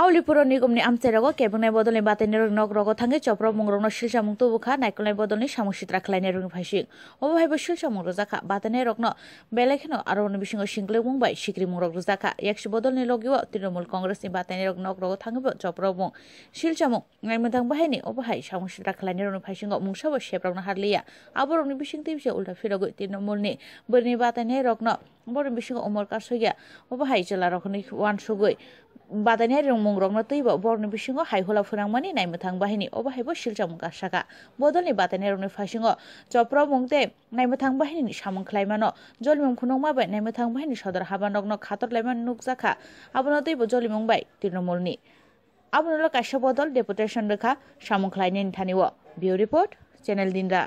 আউলিপুর নিগমনি আমচাইরাগো কেবংনাই বদলনি বাতাইনি রংনক রগ থাঙ্গে চপ্র মংরংন শিলসামুং তুবুখা নাইকলনাই বদলনি সামুসিত রাখলাইনি রং ভাইসিং অবহাইব শিলসামুং রোজাখা বাতাইনি রগ্ন বেলেখেন আরো বিসিং সিংলে বুংবাই সিক্রি মুরগ রোজাখা একশ বদলনি লগিও তৃণমূল কংগ্রেসনি বাতাইনি রংনক রগ থাঙ্গব চপ্র বুং শিলসামুং নাইমথাং বাহিনী অবহাই সামুসিত রাখলাইনি রং ভাইসিং মুংসাব সেব্রগ্ন হারলিয়া আবরংনি বিসিং তিবিসে উল্টা ফিরগই তৃণমূলনি বৈরনি বাতাইনি রগ্ন বরং বিসিং অমর কাসইয়া অবহাই জেলা রকনি ওয়ান সুগই বাদানিয়া রংমুং রংনা তৈব বর্ণ বিসিংহ হাইহলা ফুরাংমানি নাইমথাং বাহিনী অবাহাইব শিলচামুকা সাকা বদলনি বাদানিয়া রংনি ফাইসিংহ চপ্র মুংতে নাইমথাং বাহিনী সামং খ্লাইমানো জলিমুং খুনংমাবাই নাইমথাং বাহিনী সদর হাবা নগ্ন খাতর লাইমান নুক জাখা আবনো তৈব জলিমুংবাই তৃণমূলনি আবনল কাশ্য বদল ডেপুটেশন রেখা সামং খাইনি থানিও বিউ রিপোর্ট চ্যানেল দিনরা